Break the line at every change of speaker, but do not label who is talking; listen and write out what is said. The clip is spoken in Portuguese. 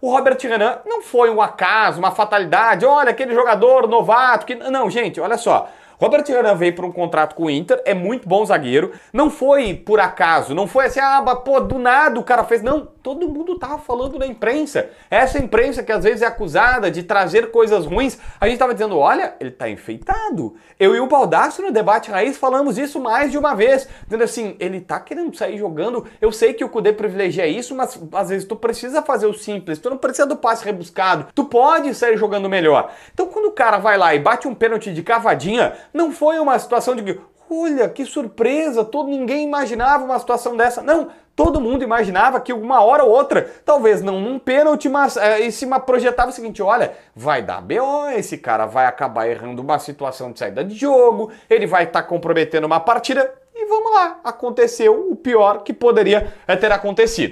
O Robert Renan não foi um acaso, uma fatalidade. Olha, aquele jogador novato que. Não, gente, olha só. Robert Arana veio para um contrato com o Inter, é muito bom zagueiro. Não foi por acaso, não foi assim, ah, pô, do nada o cara fez. Não, todo mundo tava falando na imprensa. Essa imprensa que às vezes é acusada de trazer coisas ruins, a gente tava dizendo, olha, ele tá
enfeitado.
Eu e o Baldasso no debate raiz falamos isso mais de uma vez, dizendo assim, ele tá querendo sair jogando. Eu sei que o Cudê privilegia isso, mas às vezes tu precisa fazer o simples, tu não precisa do passe rebuscado, tu pode sair jogando melhor. Então quando o cara vai lá e bate um pênalti de cavadinha, não foi uma situação de olha, que surpresa, todo ninguém imaginava uma situação dessa. Não, todo mundo imaginava que uma hora ou outra, talvez não num pênalti, mas é, e se projetava o seguinte, olha, vai dar BO, esse cara vai acabar errando uma situação de saída de jogo, ele vai estar tá comprometendo uma partida. E vamos lá, aconteceu o pior que poderia eh, ter acontecido.